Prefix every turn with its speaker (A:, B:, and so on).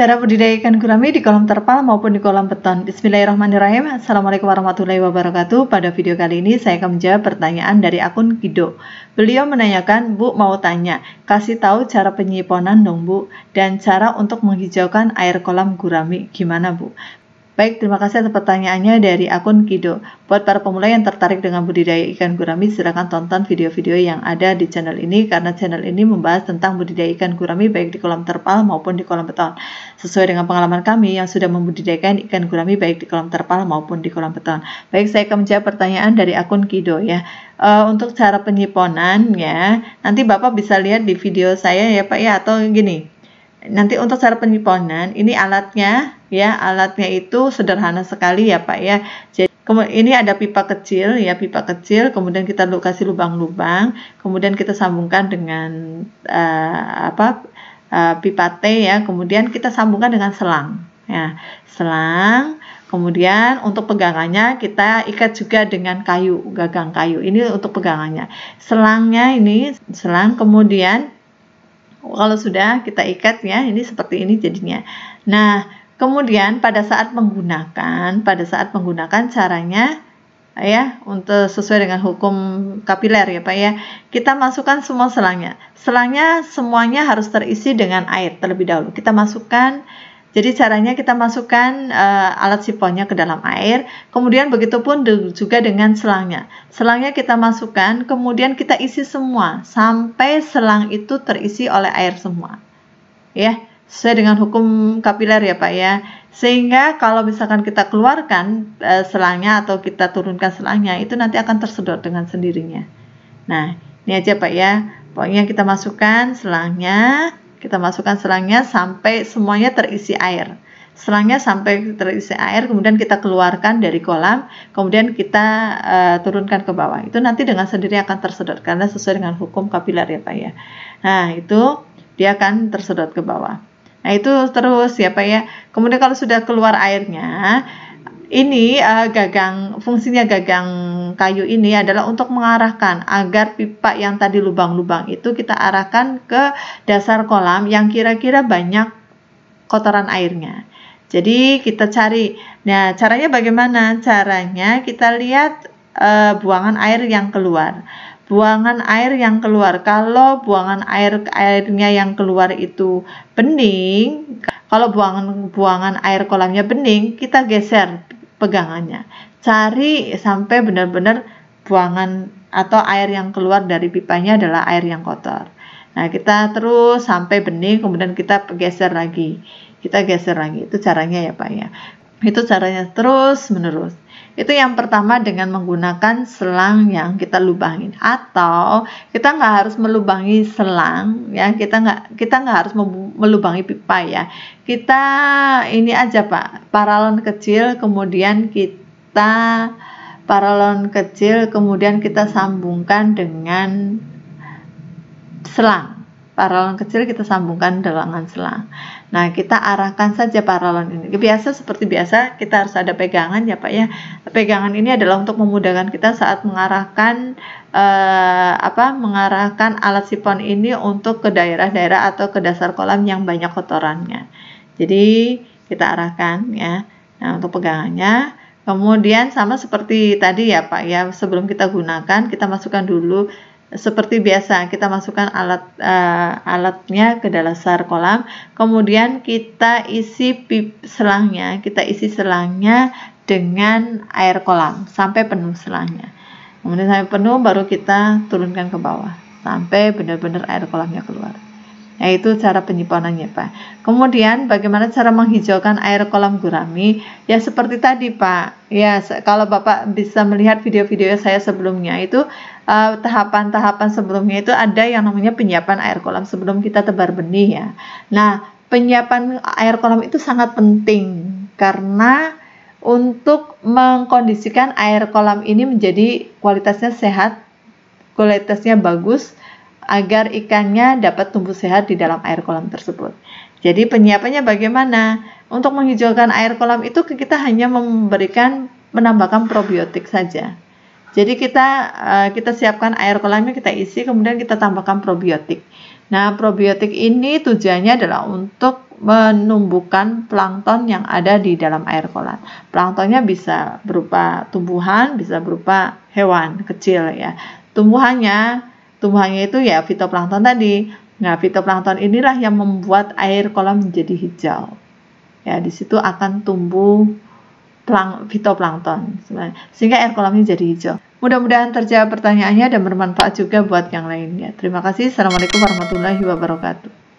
A: cara budidaya ikan gurami di kolam terpal maupun di kolam beton. Bismillahirrahmanirrahim. Assalamualaikum warahmatullahi wabarakatuh. Pada video kali ini saya akan menjawab pertanyaan dari akun Kido. Beliau menanyakan, Bu mau tanya, kasih tahu cara penyiponan dong Bu, dan cara untuk menghijaukan air kolam gurami, gimana Bu? Baik, terima kasih atas pertanyaannya dari akun Kido. Buat para pemula yang tertarik dengan budidaya ikan gurami, silakan tonton video-video yang ada di channel ini karena channel ini membahas tentang budidaya ikan gurami baik di kolam terpal maupun di kolam beton. Sesuai dengan pengalaman kami yang sudah membudidayakan ikan gurami baik di kolam terpal maupun di kolam beton. Baik, saya akan menjawab pertanyaan dari akun Kido ya. Uh, untuk cara penyiponan ya, nanti Bapak bisa lihat di video saya ya Pak ya atau gini Nanti untuk cara penyimpanan, ini alatnya ya, alatnya itu sederhana sekali ya Pak ya. Jadi ini ada pipa kecil ya, pipa kecil, kemudian kita lokasi lubang-lubang, kemudian kita sambungkan dengan uh, apa uh, pipa T ya, kemudian kita sambungkan dengan selang ya, selang. Kemudian untuk pegangannya kita ikat juga dengan kayu, gagang kayu. Ini untuk pegangannya. Selangnya ini selang kemudian kalau sudah kita ikat ya, ini seperti ini jadinya. Nah, kemudian pada saat menggunakan, pada saat menggunakan caranya ya untuk sesuai dengan hukum kapiler ya Pak ya. Kita masukkan semua selangnya. Selangnya semuanya harus terisi dengan air terlebih dahulu. Kita masukkan jadi caranya kita masukkan uh, alat sifonnya ke dalam air, kemudian begitu pun juga dengan selangnya. Selangnya kita masukkan, kemudian kita isi semua sampai selang itu terisi oleh air semua. Ya, sesuai dengan hukum kapiler ya Pak ya. Sehingga kalau misalkan kita keluarkan uh, selangnya atau kita turunkan selangnya, itu nanti akan tersedot dengan sendirinya. Nah, ini aja Pak ya. Pokoknya kita masukkan selangnya, kita masukkan selangnya sampai semuanya terisi air. Selangnya sampai terisi air, kemudian kita keluarkan dari kolam, kemudian kita uh, turunkan ke bawah. Itu nanti dengan sendiri akan tersedot karena sesuai dengan hukum kapiler ya Pak ya. Nah itu dia akan tersedot ke bawah. Nah itu terus ya Pak ya. Kemudian kalau sudah keluar airnya, ini uh, gagang fungsinya gagang kayu ini adalah untuk mengarahkan agar pipa yang tadi lubang-lubang itu kita arahkan ke dasar kolam yang kira-kira banyak kotoran airnya. Jadi kita cari. Nah, caranya bagaimana? Caranya kita lihat uh, buangan air yang keluar buangan air yang keluar. Kalau buangan air airnya yang keluar itu bening, kalau buangan buangan air kolamnya bening, kita geser pegangannya. Cari sampai benar-benar buangan atau air yang keluar dari pipanya adalah air yang kotor. Nah, kita terus sampai bening, kemudian kita geser lagi. Kita geser lagi. Itu caranya ya, Pak ya. Itu caranya terus menerus. Itu yang pertama dengan menggunakan selang yang kita lubangin atau kita nggak harus melubangi selang ya kita nggak kita nggak harus melubangi pipa ya kita ini aja pak paralon kecil kemudian kita paralon kecil kemudian kita sambungkan dengan selang paralon kecil kita sambungkan lengan selang. Nah, kita arahkan saja paralon ini. Biasa seperti biasa, kita harus ada pegangan ya Pak ya. Pegangan ini adalah untuk memudahkan kita saat mengarahkan eh, apa mengarahkan alat sipon ini untuk ke daerah-daerah atau ke dasar kolam yang banyak kotorannya. Jadi, kita arahkan ya. Nah, untuk pegangannya Kemudian sama seperti tadi ya Pak ya, sebelum kita gunakan kita masukkan dulu seperti biasa kita masukkan alat uh, alatnya ke dalam dasar kolam kemudian kita isi pip selangnya kita isi selangnya dengan air kolam sampai penuh selangnya kemudian sampai penuh baru kita turunkan ke bawah sampai benar-benar air kolamnya keluar yaitu cara penyimpanannya Pak. Kemudian bagaimana cara menghijaukan air kolam gurami? Ya seperti tadi Pak. Ya kalau Bapak bisa melihat video-video saya sebelumnya itu eh, tahapan-tahapan uh, sebelumnya itu ada yang namanya penyiapan air kolam sebelum kita tebar benih ya. Nah, penyiapan air kolam itu sangat penting karena untuk mengkondisikan air kolam ini menjadi kualitasnya sehat, kualitasnya bagus agar ikannya dapat tumbuh sehat di dalam air kolam tersebut. Jadi penyiapannya bagaimana? Untuk menghijaukan air kolam itu kita hanya memberikan menambahkan probiotik saja. Jadi kita eh, kita siapkan air kolamnya kita isi kemudian kita tambahkan probiotik. Nah, probiotik ini tujuannya adalah untuk menumbuhkan plankton yang ada di dalam air kolam. Planktonnya bisa berupa tumbuhan, bisa berupa hewan kecil ya. Tumbuhannya tumbuhannya itu ya fitoplankton tadi. Nah, fitoplankton inilah yang membuat air kolam menjadi hijau. Ya, di situ akan tumbuh plank, fitoplankton Sehingga air kolamnya jadi hijau. Mudah-mudahan terjawab pertanyaannya dan bermanfaat juga buat yang lainnya. Terima kasih. Assalamualaikum warahmatullahi wabarakatuh.